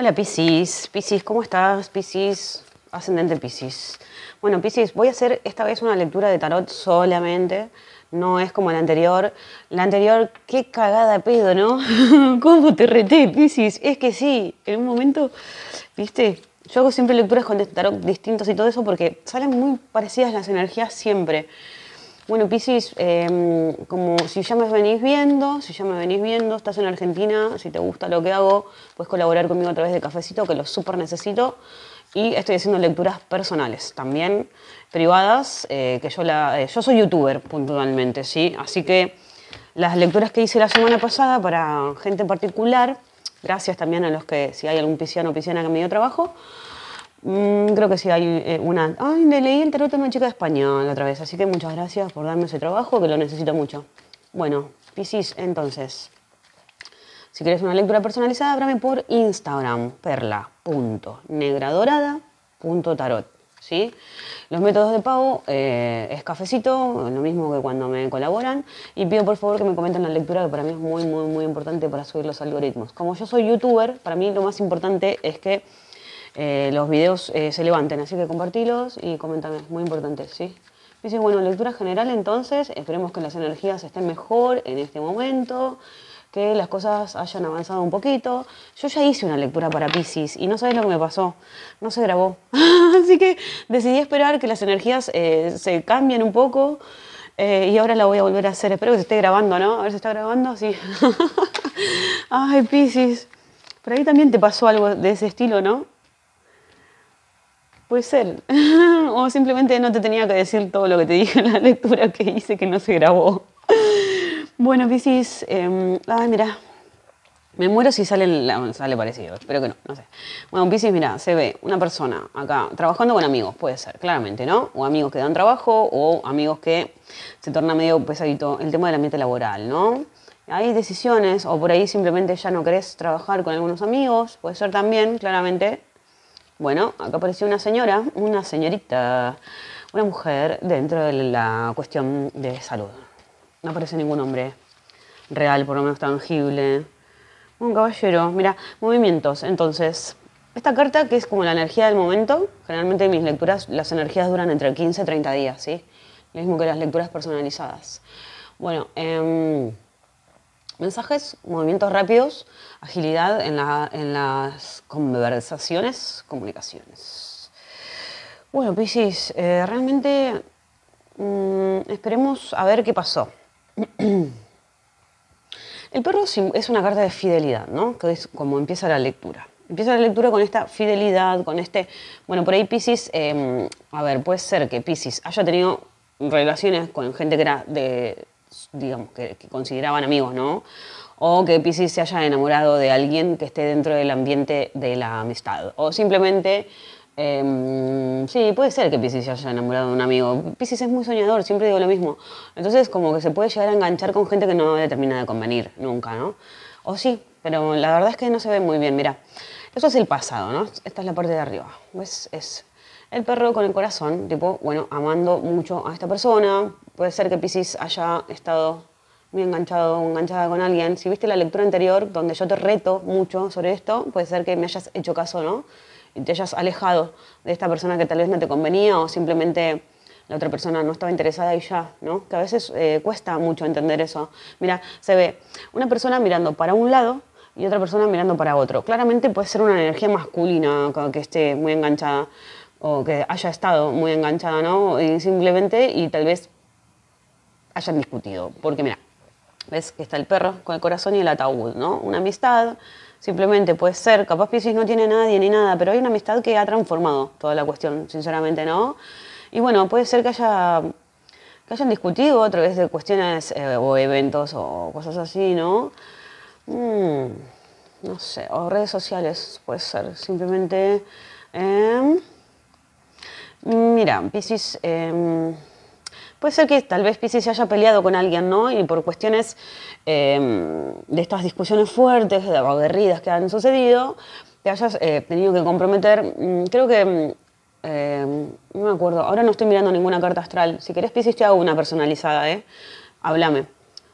Hola Piscis, Piscis, ¿cómo estás? Piscis, ascendente Piscis. Bueno, Piscis, voy a hacer esta vez una lectura de tarot solamente, no es como la anterior. La anterior, qué cagada pedo, ¿no? ¿Cómo te reté, Piscis? Es que sí, en un momento, viste, yo hago siempre lecturas con este tarot distintos y todo eso porque salen muy parecidas las energías siempre. Bueno, Pisis, em, como si ya me venís viendo, si ya me venís viendo, estás en Argentina, si te gusta lo que hago, puedes colaborar conmigo a través de Cafecito, que lo súper necesito. Y estoy haciendo lecturas personales también, privadas, eh, que yo la. Eh, yo soy youtuber puntualmente, ¿sí? Así que las lecturas que hice la semana pasada para gente en particular, gracias también a los que, si hay algún pisciano o pisciana que me dio trabajo, Mm, creo que sí hay eh, una. Ay, le leí el tarot a una chica español otra vez, así que muchas gracias por darme ese trabajo, que lo necesito mucho. Bueno, Piscis, entonces. Si quieres una lectura personalizada, ábrame por Instagram, perla.negradorada.tarot. ¿sí? Los métodos de pago eh, es cafecito, lo mismo que cuando me colaboran. Y pido por favor que me comenten la lectura, que para mí es muy, muy, muy importante para subir los algoritmos. Como yo soy youtuber, para mí lo más importante es que eh, los videos eh, se levanten. Así que compartilos y comentame, muy importante, ¿sí? bueno, lectura general entonces, esperemos que las energías estén mejor en este momento, que las cosas hayan avanzado un poquito. Yo ya hice una lectura para Pisces y no sabes lo que me pasó, no se grabó. Así que decidí esperar que las energías eh, se cambien un poco y ahora la voy a volver a hacer. Espero que se esté grabando, ¿no? A ver si está grabando, sí. Ay, Pisces, Pero ahí también te pasó algo de ese estilo, ¿no? Puede ser. o simplemente no te tenía que decir todo lo que te dije en la lectura que hice que no se grabó. bueno, Piscis, em, ay, mira. Me muero si sale, sale parecido, espero que no, no sé. Bueno, Pisces, mira, se ve una persona acá trabajando con amigos, puede ser, claramente, ¿no? O amigos que dan trabajo o amigos que se torna medio pesadito el tema del ambiente laboral, ¿no? Hay decisiones o por ahí simplemente ya no querés trabajar con algunos amigos, puede ser también, claramente. Bueno, acá apareció una señora, una señorita, una mujer dentro de la cuestión de salud. No aparece ningún hombre real, por lo menos tangible. Un caballero, mira, movimientos. Entonces, esta carta que es como la energía del momento, generalmente en mis lecturas las energías duran entre 15 y 30 días, ¿sí? Lo mismo que las lecturas personalizadas. Bueno, eh, Mensajes, movimientos rápidos, agilidad en, las conversaciones, comunicaciones. Bueno, Piscis, eh, realmente mm, esperemos a ver qué pasó. El perro es una carta de fidelidad, ¿no? Que es como empieza la lectura. Empieza la lectura con esta fidelidad, con este... Bueno, por ahí Piscis, em, a ver, puede ser que Piscis haya tenido relaciones con gente que era de, digamos, que, consideraban amigos, ¿no? o que Pisces se haya enamorado de alguien que esté dentro del ambiente de la amistad. O simplemente, em, sí, puede ser que Pisces se haya enamorado de un amigo. Pisces es muy soñador, siempre digo lo mismo. Entonces, como que se puede llegar a enganchar con gente que no le termina de convenir nunca, ¿no? O sí, pero la verdad es que no se ve muy bien. Mira, eso es el pasado, ¿no? Esta es la parte de arriba. ¿Ves? Es el perro con el corazón, tipo, bueno, amando mucho a esta persona, Puede ser que Pisces haya estado muy enganchado o enganchada con alguien. Si viste la lectura anterior, donde yo te reto mucho sobre esto, puede ser que me hayas hecho caso, ¿no? Y te hayas alejado de esta persona que tal vez no te convenía o simplemente la otra persona no estaba interesada y ya, ¿no? Que a veces eh, cuesta mucho entender eso. Mira, se ve una persona mirando para un lado y otra persona mirando para otro. Claramente puede ser una energía masculina que esté muy enganchada o que haya estado muy enganchada, ¿no? Y simplemente, y tal vez hayan discutido. Porque mira, ves que está el perro con el corazón y el ataúd, ¿no? Una amistad simplemente puede ser, capaz Pisces no tiene nadie ni nada, pero hay una amistad que ha transformado toda la cuestión, sinceramente, ¿no? Y bueno, puede ser que haya que hayan discutido a través de cuestiones eh, o eventos o cosas así, ¿no? Mm, no sé, o redes sociales, puede ser, simplemente... Em, mira, Pisces... Em, Puede ser que tal vez Pisces se haya peleado con alguien, ¿no? Y por cuestiones em, de estas discusiones fuertes de aguerridas que han sucedido, te hayas eh, tenido que comprometer. Mm, creo que. Em, no me acuerdo. Ahora no estoy mirando ninguna carta astral. Si querés, Pisces, te hago una personalizada, ¿eh? Háblame.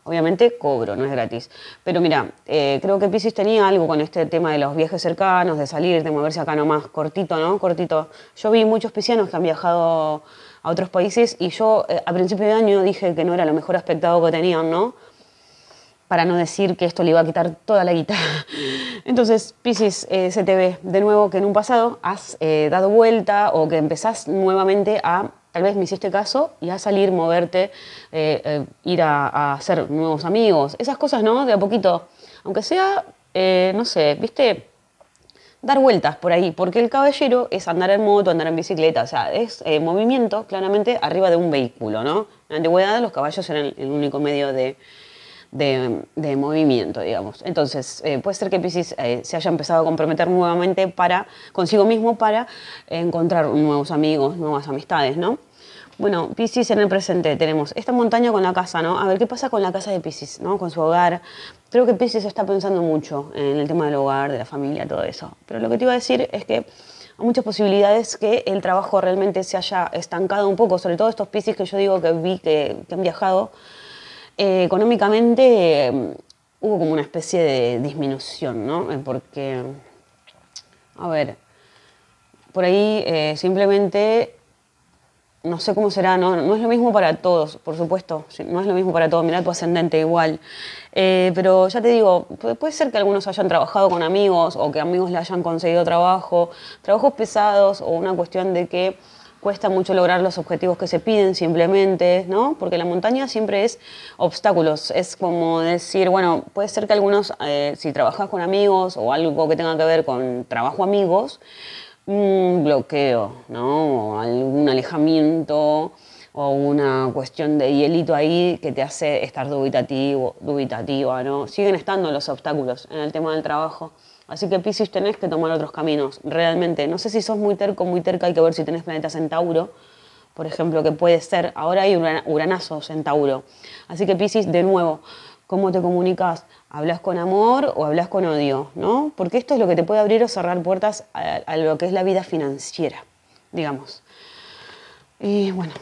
Obviamente cobro, no es gratis. Pero mira, eh, creo que Pisces tenía algo con este tema de los viajes cercanos, de salir, de moverse acá nomás, cortito, ¿no? Cortito. Yo vi muchos piscianos que han viajado a otros países y yo eh, a principio de año dije que no era lo mejor aspectado que tenían, ¿no? Para no decir que esto le iba a quitar toda la guita. Entonces, Pisces, eh, se te ve de nuevo que en un pasado has dado vuelta o que empezás nuevamente a tal vez me hiciste caso y a salir, moverte, eh, eh, ir a, hacer nuevos amigos, esas cosas, ¿no? De a poquito, aunque sea, eh, no sé, viste, dar vueltas por ahí, porque el caballero es andar en moto, andar en bicicleta, o sea, es movimiento claramente arriba de un vehículo, ¿no? En la antigüedad los caballos eran el único medio de de, movimiento, digamos. Entonces, eh, puede ser que Pisces eh, se haya empezado a comprometer nuevamente para, consigo mismo para encontrar nuevos amigos, nuevas amistades, ¿no? Bueno, Pisces en el presente tenemos esta montaña con la casa, ¿no? A ver qué pasa con la casa de Pisces, ¿no? Con su hogar. Creo que Pisces está pensando mucho en el tema del hogar, de la familia, todo eso. Pero lo que te iba a decir es que hay muchas posibilidades que el trabajo realmente se haya estancado un poco, sobre todo estos Pisces que yo digo que vi que han viajado eh, económicamente mm, hubo como una especie de disminución, ¿no? Eh, porque, a ver, por ahí eh, simplemente, no sé cómo será, ¿no? no es lo mismo para todos, por supuesto, no es lo mismo para todos, mirá tu ascendente igual, pero ya te digo, puede ser que algunos hayan trabajado con amigos o que amigos le hayan conseguido trabajo, trabajos pesados o una cuestión de que cuesta mucho lograr los objetivos que se piden simplemente, ¿no? Porque la montaña siempre es obstáculos, es como decir, bueno, puede ser que algunos, eh, si trabajas con amigos o algo que tenga que ver con trabajo amigos, un mm, bloqueo, ¿no? O algún alejamiento o una cuestión de hielito ahí que te hace estar dubitativo, dubitativa, ¿no? Siguen estando los obstáculos en el tema del trabajo. Así que Pisces tenés que tomar otros caminos, realmente. No sé si sos muy terco, muy terca, hay que ver si tenés planetas en Tauro, por ejemplo, que puede ser. Ahora hay uranazos en Tauro. Así que Pisces, de nuevo, ¿cómo te comunicas? ¿Hablas con amor o hablas con odio? ¿no? Porque esto es lo que te puede abrir o cerrar puertas a lo que es la vida financiera, digamos. Y bueno,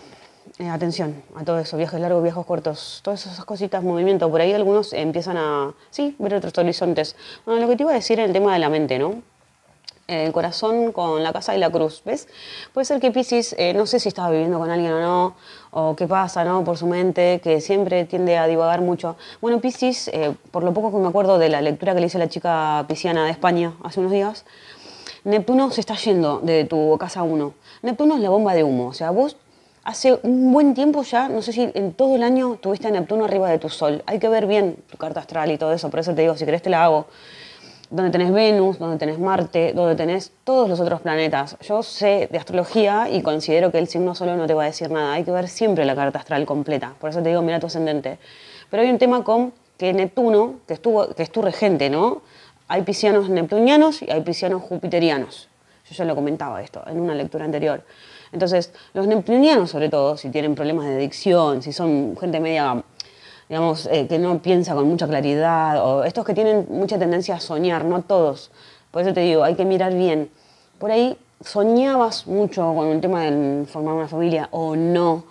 eh, atención a todo eso, viajes largos, viajes cortos, todas esas cositas, movimiento. Por ahí algunos empiezan a, sí, ver otros horizontes. Bueno, lo que te iba a decir en el tema de la mente, ¿no? El corazón con la casa y la cruz, ¿ves? Puede ser que Pisces, eh, no sé si estaba viviendo con alguien o no, o qué pasa, ¿no? Por su mente, que siempre tiende a divagar mucho. Bueno, Pisces, eh, por lo poco que me acuerdo de la lectura que le hice a la chica pisciana de España hace unos días, Neptuno se está yendo de tu casa 1. Neptuno es la bomba de humo, o sea, vos Hace un buen tiempo ya, no sé si en todo el año tuviste a Neptuno arriba de tu sol. Hay que ver bien tu carta astral y todo eso, por eso te digo, si querés te la hago. Donde tenés Venus, donde tenés Marte, donde tenés todos los otros planetas. Yo sé de astrología y considero que el signo solo no te va a decir nada. Hay que ver siempre la carta astral completa. Por eso te digo, mira tu ascendente. Pero hay un tema con que Neptuno, que, estuvo, que es tu regente, ¿no? Hay piscianos neptunianos y hay piscianos jupiterianos. Yo ya lo comentaba esto en una lectura anterior. Entonces, los neptunianos, sobre todo, si tienen problemas de adicción, si son gente media digamos, eh, que no piensa con mucha claridad, o estos que tienen mucha tendencia a soñar, no todos. Por eso te digo, hay que mirar bien. Por ahí soñabas mucho con el tema de formar una familia o no.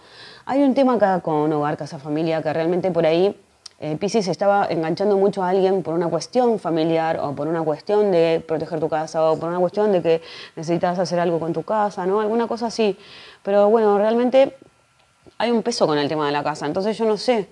Hay un tema acá con hogar, casa, familia, que realmente por ahí eh, Pisces estaba enganchando mucho a alguien por una cuestión familiar o por una cuestión de proteger tu casa o por una cuestión de que necesitas hacer algo con tu casa, ¿no? Alguna cosa así. Pero bueno, realmente hay un peso con el tema de la casa, entonces yo no sé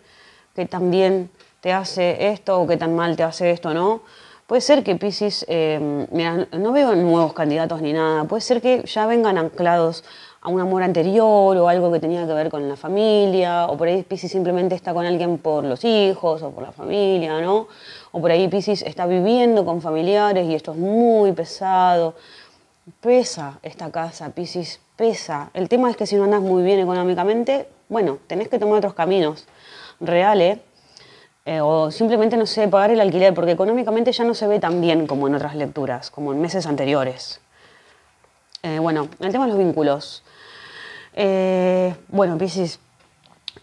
qué tan bien te hace esto o qué tan mal te hace esto, ¿no? Puede ser que Pisces, eh, mira, no veo nuevos candidatos ni nada, puede ser que ya vengan anclados a un amor anterior o algo que tenía que ver con la familia, o por ahí Pisces simplemente está con alguien por los hijos o por la familia, ¿no? O por ahí Pisces está viviendo con familiares y esto es muy pesado. Pesa esta casa, Pisces, pesa. El tema es que si no andas muy bien económicamente, bueno, tenés que tomar otros caminos reales. Eh, o simplemente, no sé, pagar el alquiler, porque económicamente ya no se ve tan bien como en otras lecturas, como en meses anteriores. Eh, bueno, el tema de los vínculos. Eh, bueno, Piscis,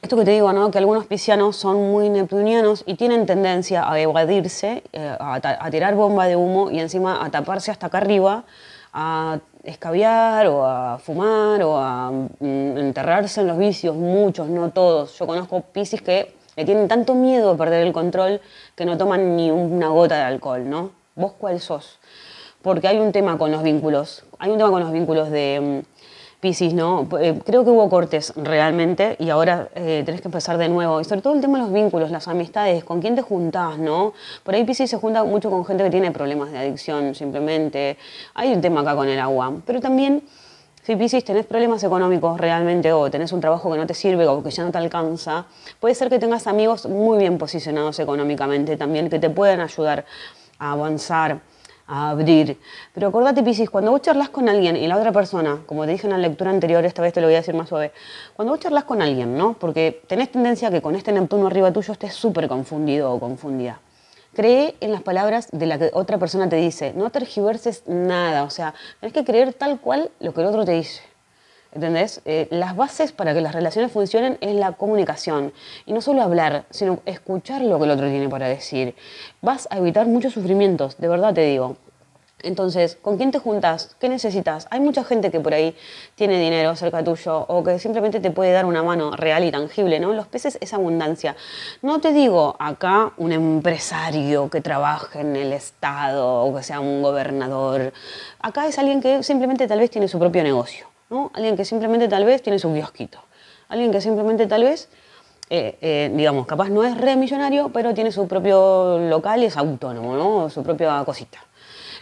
esto que te digo, ¿no? que algunos piscianos son muy neptunianos y tienen tendencia a evadirse, eh, a, tirar bomba de humo y encima a taparse hasta acá arriba, a escabiar o a fumar o a mm, enterrarse en los vicios, muchos, no todos. Yo conozco piscis que le tienen tanto miedo a perder el control que no toman ni una gota de alcohol, ¿no? ¿Vos cuál sos? Porque hay un tema con los vínculos, hay un tema con los vínculos de... Mm, Pisces, ¿no? Eh, creo que hubo cortes realmente y ahora eh, tenés que empezar de nuevo. Y sobre todo el tema de los vínculos, las amistades, con quién te juntás, ¿no? Por ahí Pisces se junta mucho con gente que tiene problemas de adicción, simplemente. Hay un tema acá con el agua. Pero también, si Pisces tenés problemas económicos realmente o tenés un trabajo que no te sirve o que ya no te alcanza, puede ser que tengas amigos muy bien posicionados económicamente también que te puedan ayudar a avanzar abrir. Pero acordate, Piscis, cuando vos charlas con alguien y la otra persona, como te dije en la lectura anterior, esta vez te lo voy a decir más suave, cuando vos charlas con alguien, ¿no? Porque tenés tendencia a que con este Neptuno arriba tuyo estés súper confundido o confundida. Cree en las palabras de la que otra persona te dice, no tergiverses nada, o sea, tenés que creer tal cual lo que el otro te dice. ¿Entendés? Eh, las bases para que las relaciones funcionen es la comunicación. Y no solo hablar, sino escuchar lo que el otro tiene para decir. Vas a evitar muchos sufrimientos, de verdad te digo. Entonces, ¿con quién te juntas? ¿Qué necesitas? Hay mucha gente que por ahí tiene dinero cerca tuyo o que simplemente te puede dar una mano real y tangible, ¿no? Los peces es abundancia. No te digo acá un empresario que trabaje en el Estado o que sea un gobernador. Acá es alguien que simplemente tal vez tiene su propio negocio. ¿no? Alguien que simplemente tal vez tiene su kiosquito. Alguien que simplemente tal vez, eh, eh, digamos, capaz no es re millonario, pero tiene su propio local y es autónomo, ¿no? Su propia cosita.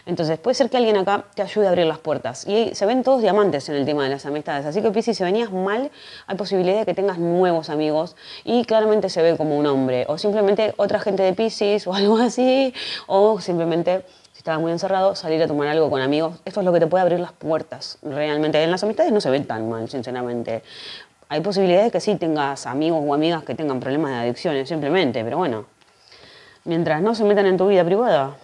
Entonces, puede ser que alguien acá te ayude a abrir las puertas. Y se ven todos diamantes en el tema de las amistades. Así que, piscis si venías mal, hay posibilidad de que tengas nuevos amigos y claramente se ve como un hombre. O simplemente otra gente de Piscis o algo así. O simplemente estaba muy encerrado, salir a tomar algo con amigos, esto es lo que te puede abrir las puertas. Realmente en las amistades no se ven tan mal, sinceramente. Hay posibilidades que sí tengas amigos o amigas que tengan problemas de adicciones, simplemente, pero bueno. Mientras no se metan en tu vida privada.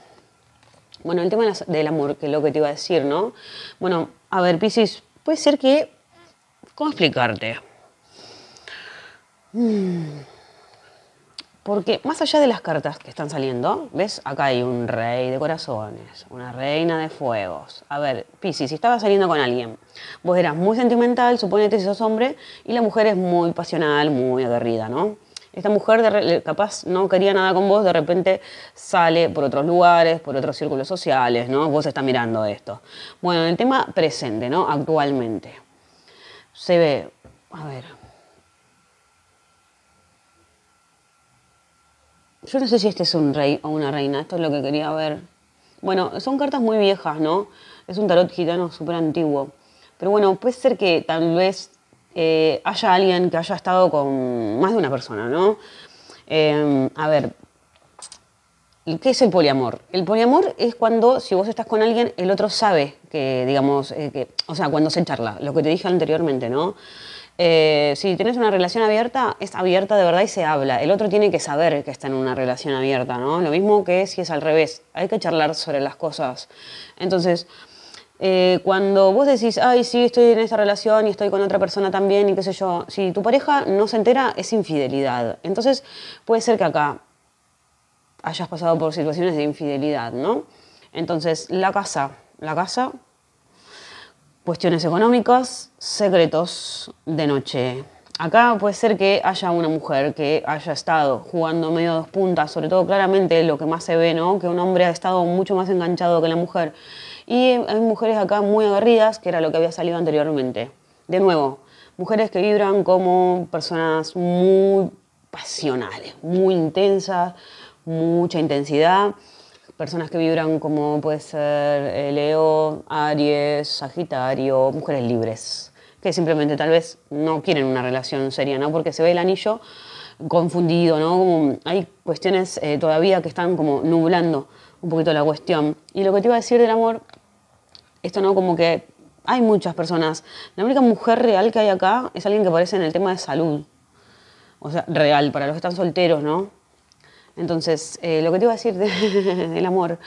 Bueno, el tema del amor, que es lo que te iba a decir, ¿no? Bueno, a ver, Piscis, puede ser que... ¿Cómo explicarte? Mm. Porque más allá de las cartas que están saliendo, ¿ves? Acá hay un rey de corazones, una reina de fuegos. A ver, Piscis, si estabas saliendo con alguien, vos eras muy sentimental, suponete si sos hombre, y la mujer es muy pasional, muy aguerrida, ¿no? Esta mujer eh, capaz no quería nada con vos, de repente sale por otros lugares, por otros círculos sociales, ¿no? Vos está mirando esto. Bueno, el tema presente, ¿no? Actualmente. Se ve, a ver, Yo no sé si este es un rey o una reina, esto es lo que quería ver. Bueno, son cartas muy viejas, ¿no? Es un tarot gitano súper antiguo. Pero bueno, puede ser que tal vez eh, haya alguien que haya estado con más de una persona, ¿no? Eh, a ver, ¿qué es el poliamor? El poliamor es cuando si vos estás con alguien, el otro sabe que, digamos, eh, que, o sea, cuando se charla, lo que te dije anteriormente, ¿no? Eh, si tienes una relación abierta, es abierta de verdad y se habla. El otro tiene que saber que está en una relación abierta, ¿no? Lo mismo que si es al revés, hay que charlar sobre las cosas. Entonces, eh, cuando vos decís, ay, sí, estoy en esta relación y estoy con otra persona también y qué sé yo, si tu pareja no se entera, es infidelidad. Entonces, puede ser que acá hayas pasado por situaciones de infidelidad, ¿no? Entonces, la casa, la casa cuestiones económicas, secretos de noche. Acá puede ser que haya una mujer que haya estado jugando medio dos puntas, sobre todo claramente lo que más se ve, ¿no? Que un hombre ha estado mucho más enganchado que la mujer. Y hay mujeres acá muy agarridas, que era lo que había salido anteriormente. De nuevo, mujeres que vibran como personas muy pasionales, muy intensas, mucha intensidad personas que vibran como puede ser eh, Leo, Aries, Sagitario, mujeres libres, que simplemente tal vez no quieren una relación seria, ¿no? Porque se ve el anillo confundido, ¿no? hay cuestiones eh, todavía que están como nublando un poquito la cuestión. Y lo que te iba a decir del amor, esto no como que hay muchas personas. La única mujer real que hay acá es alguien que aparece en el tema de salud. O sea, real, para los que están solteros, ¿no? Entonces, eh, lo que te iba a decir del amor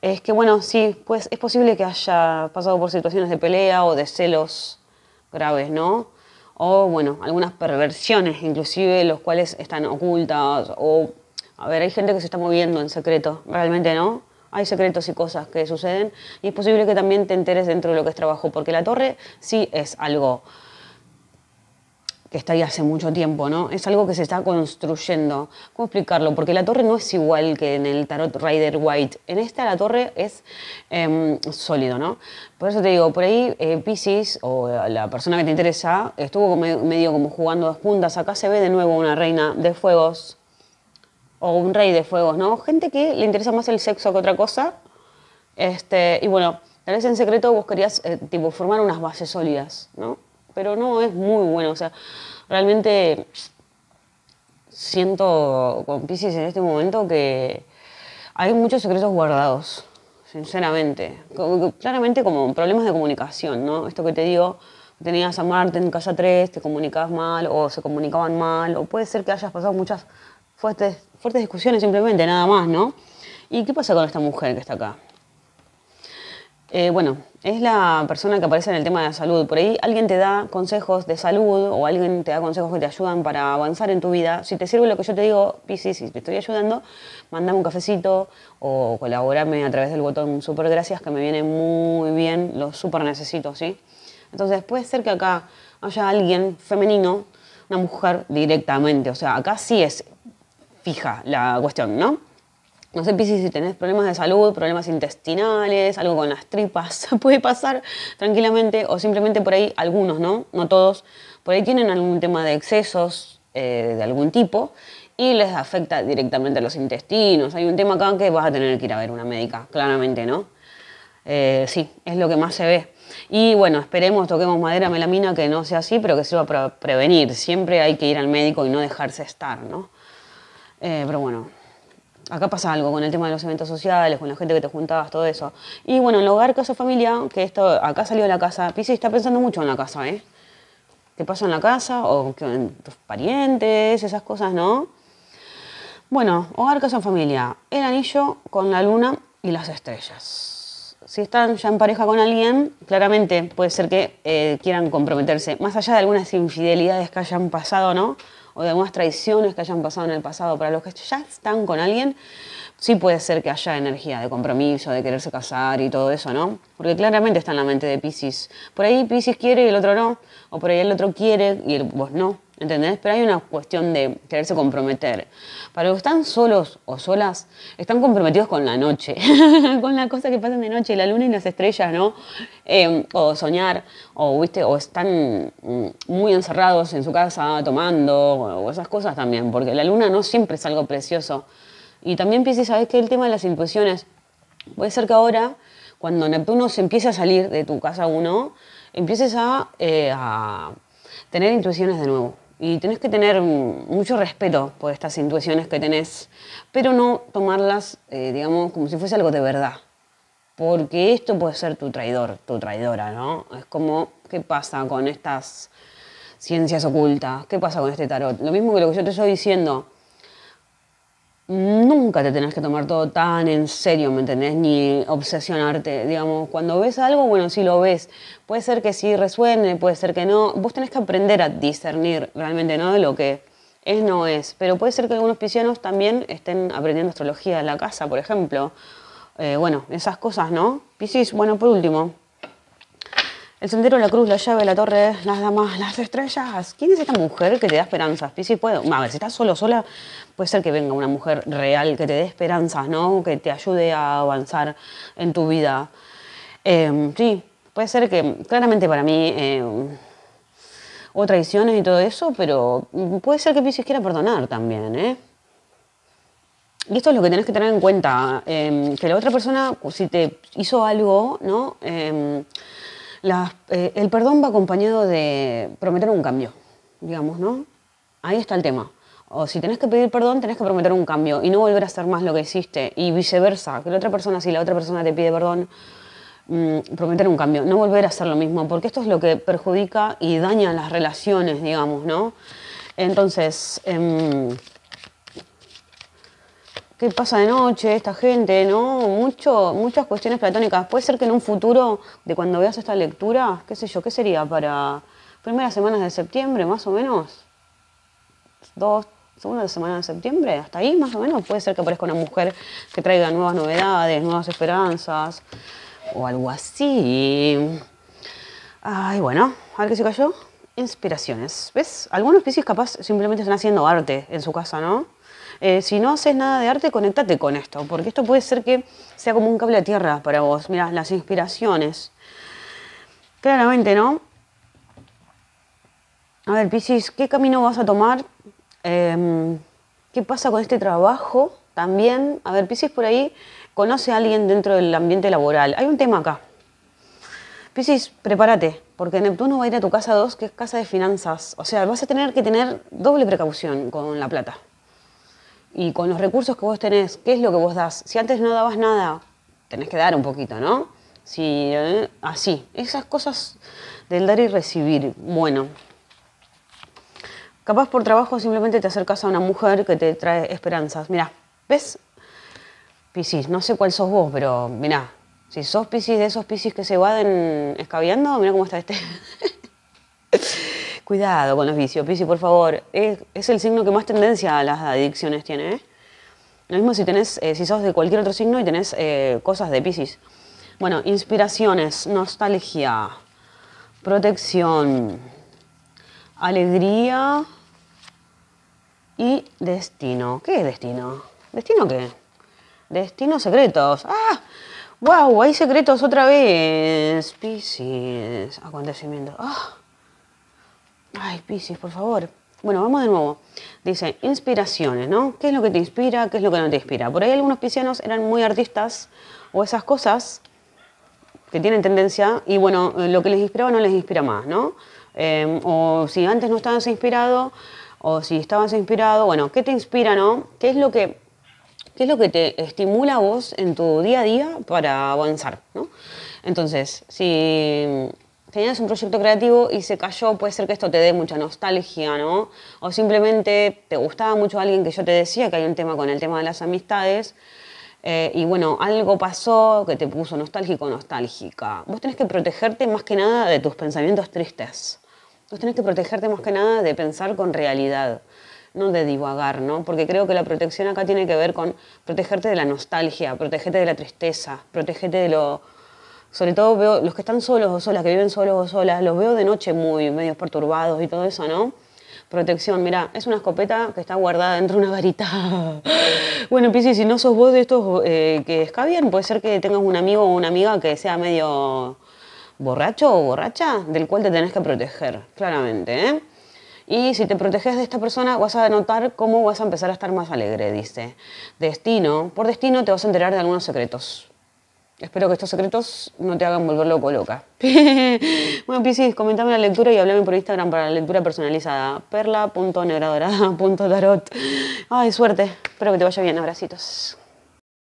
es que, bueno, sí, pues es posible que haya pasado por situaciones de pelea o de celos graves, ¿no? O, bueno, algunas perversiones, inclusive, los cuales están ocultas. O, a ver, hay gente que se está moviendo en secreto, realmente, ¿no? Hay secretos y cosas que suceden y es posible que también te enteres dentro de lo que es trabajo, porque la torre sí es algo que está ahí hace mucho tiempo, ¿no? Es algo que se está construyendo. ¿Cómo explicarlo? Porque la torre no es igual que en el Tarot Rider White. En esta la torre es em, sólido, ¿no? Por eso te digo, por ahí eh, Pisces, o la persona que te interesa, estuvo medio como jugando dos puntas. Acá se ve de nuevo una reina de fuegos, o un rey de fuegos, ¿no? Gente que le interesa más el sexo que otra cosa. Este, y bueno, tal vez en secreto vos querías eh, tipo, formar unas bases sólidas, ¿no? Pero no, es muy bueno. O sea, realmente siento con Pisces en este momento que hay muchos secretos guardados, sinceramente. Claramente como problemas de comunicación, ¿no? Esto que te digo, tenías a Marte en casa 3, te comunicabas mal o se comunicaban mal, o puede ser que hayas pasado muchas fuertes, fuertes discusiones simplemente, nada más, ¿no? ¿Y qué pasa con esta mujer que está acá? Eh, bueno, es la persona que aparece en el tema de la salud. Por ahí alguien te da consejos de salud o alguien te da consejos que te ayudan para avanzar en tu vida. Si te sirve lo que yo te digo, Pisces, si te estoy ayudando, mandame un cafecito o colaborame a través del botón super gracias que me viene muy bien, lo super necesito, ¿sí? Entonces puede ser que acá haya alguien femenino, una mujer directamente. O sea, acá sí es fija la cuestión, ¿no? No sé, si si tenés problemas de salud, problemas intestinales, algo con las tripas, puede pasar tranquilamente, o simplemente por ahí algunos, ¿no? No todos, por ahí tienen algún tema de excesos eh, de algún tipo y les afecta directamente a los intestinos. Hay un tema acá que vas a tener que ir a ver una médica, claramente, ¿no? Eh, sí, es lo que más se ve. Y bueno, esperemos, toquemos madera, melamina, que no sea así, pero que sirva para prevenir. Siempre hay que ir al médico y no dejarse estar, ¿no? Eh, pero bueno acá pasa algo con el tema de los eventos sociales, con la gente que te juntabas, todo eso. Y bueno, el hogar, casa, familia, que esto, acá salió de la casa, Pisi está pensando mucho en la casa, ¿eh? ¿Qué pasa en la casa? ¿O tus parientes? Esas cosas, ¿no? Bueno, hogar, casa, familia. El anillo con la luna y las estrellas. Si están ya en pareja con alguien, claramente puede ser que eh, quieran comprometerse, más allá de algunas infidelidades que hayan pasado, ¿no? o de algunas traiciones que hayan pasado en el pasado, para los que ya están con alguien, sí puede ser que haya energía de compromiso, de quererse casar y todo eso, ¿no? Porque claramente está en la mente de Pisces. Por ahí Pisces quiere y el otro no, o por ahí el otro quiere y el, vos no. ¿entendés? Pero hay una cuestión de quererse comprometer. Para los que están solos o solas, están comprometidos con la noche, con la cosa que pasan de noche, la luna y las estrellas, ¿no? Eh, o soñar, o, ¿viste? están mm, muy encerrados en su casa tomando, o esas cosas también, porque la luna no siempre es algo precioso. Y también pienses, ¿sabes qué? El tema de las intuiciones. Puede ser que ahora, cuando Neptuno se empiece a salir de tu casa uno, empieces a eh, tener intuiciones de nuevo y tenés que tener mm, mucho respeto por estas intuiciones que tenés, pero no tomarlas, eh, digamos, como si fuese algo de verdad. Porque esto puede ser tu traidor, tu traidora, ¿no? Es como, ¿qué pasa con estas ciencias ocultas? ¿Qué pasa con este tarot? Lo mismo que lo que yo te estoy diciendo, nunca te tenés que tomar todo tan en serio, ¿me entendés? Ni obsesionarte, digamos, cuando ves algo, bueno, si lo ves, puede ser que sí resuene, puede ser que no, vos tenés que aprender a discernir realmente, ¿no? De lo que es, no es, pero puede ser que algunos piscianos también estén aprendiendo astrología en la casa, por ejemplo. Eh, bueno, esas cosas, ¿no? Piscis, bueno, por último, el sendero, la cruz, la llave, la torre, las damas, las estrellas. ¿Quién es esta mujer que te da esperanzas? Y puedo, a ver, si estás solo, sola, puede ser que venga una mujer real que te dé esperanzas, ¿no? Que te ayude a avanzar en tu vida. Em, sí, puede ser que, claramente para mí, eh, em, o traiciones y todo eso, pero mm, puede ser que Pisces quiera perdonar también, ¿eh? Y esto es lo que tenés que tener en cuenta, em, que la otra persona, si te hizo algo, ¿no? Eh, el perdón va acompañado de prometer un cambio, digamos, ¿no? Ahí está el tema. O si tenés que pedir perdón, tenés que prometer un cambio y no volver a hacer más lo que hiciste. Y viceversa, que la otra persona, si la otra persona te pide perdón, mm, prometer un cambio, no volver a hacer lo mismo, porque esto es lo que perjudica y daña las relaciones, digamos, ¿no? Entonces, em, qué pasa de noche esta gente, ¿no? Mucho, muchas cuestiones platónicas. Puede ser que en un futuro, de cuando veas esta lectura, qué sé yo, ¿qué sería para primeras semanas de septiembre, más o menos? Dos, segunda semana de septiembre, hasta ahí más o menos. Puede ser que aparezca una mujer que traiga nuevas novedades, nuevas esperanzas o algo así. Ay, bueno, a ver qué se cayó. Inspiraciones. ¿Ves? Algunos piscis capaz simplemente están haciendo arte en su casa, ¿no? Eh, si no haces nada de arte, conéctate con esto, porque esto puede ser que sea como un cable a tierra para vos. Mirá, las inspiraciones. Claramente, ¿no? A ver, Piscis, ¿qué camino vas a tomar? Em, ¿Qué pasa con este trabajo? También, a ver, Piscis por ahí conoce a alguien dentro del ambiente laboral. Hay un tema acá. Piscis, prepárate, porque Neptuno va a ir a tu casa 2, que es casa de finanzas. O sea, vas a tener que tener doble precaución con la plata y con los recursos que vos tenés, ¿qué es lo que vos das? Si antes no dabas nada, tenés que dar un poquito, ¿no? Si, eh, así, esas cosas del dar y recibir. Bueno, capaz por trabajo simplemente te acercas a una mujer que te trae esperanzas. mira ¿ves? Piscis, no sé cuál sos vos, pero mirá, si sos Piscis de esos Piscis que se evaden escabeando, mirá cómo está este. Cuidado con los vicios, Piscis, por favor. Es, el signo que más tendencia a las adicciones tiene. ¿eh? Lo mismo si tenés, eh, si sos de cualquier otro signo y tenés eh, cosas de Piscis. Bueno, inspiraciones, nostalgia, protección, alegría y destino. ¿Qué es destino? ¿Destino qué? Destinos secretos. ¡Ah! ¡Wow! Hay secretos otra vez. Piscis. Acontecimiento. ¡Ah! Ay, Pisces, por favor. Bueno, vamos de nuevo. Dice, inspiraciones, ¿no? ¿Qué es lo que te inspira? ¿Qué es lo que no te inspira? Por ahí algunos piscianos eran muy artistas o esas cosas que tienen tendencia y bueno, lo que les inspiraba no les inspira más, ¿no? Eh, o si antes no estabas inspirado o si estabas inspirado, bueno, ¿qué te inspira, no? ¿Qué es lo que, qué es lo que te estimula a vos en tu día a día para avanzar, ¿no? Entonces, si tenías un proyecto creativo y se cayó, puede ser que esto te dé mucha nostalgia, ¿no? O simplemente te gustaba mucho alguien que yo te decía que hay un tema con el tema de las amistades. Eh, y bueno, algo pasó que te puso nostálgico o nostálgica. Vos tenés que protegerte más que nada de tus pensamientos tristes. Vos tenés que protegerte más que nada de pensar con realidad, no de divagar, ¿no? Porque creo que la protección acá tiene que ver con protegerte de la nostalgia, protegerte de la tristeza, protegerte de lo sobre todo veo los que están solos o solas, que viven solos o solas, los veo de noche muy medios perturbados y todo eso, ¿no? Protección, mira, es una escopeta que está guardada dentro de una varita. bueno, Pisi, si no sos vos de estos eh, que está bien, puede ser que tengas un amigo o una amiga que sea medio borracho o borracha, del cual te tenés que proteger, claramente, ¿eh? Y si te proteges de esta persona, vas a notar cómo vas a empezar a estar más alegre, dice. Destino, por destino te vas a enterar de algunos secretos. Espero que estos secretos no te hagan volver loco loca. bueno, Piscis, comentame la lectura y hablame por Instagram para la lectura personalizada. Perla.negradorada.tarot. Ay, suerte. Espero que te vaya bien. Abracitos.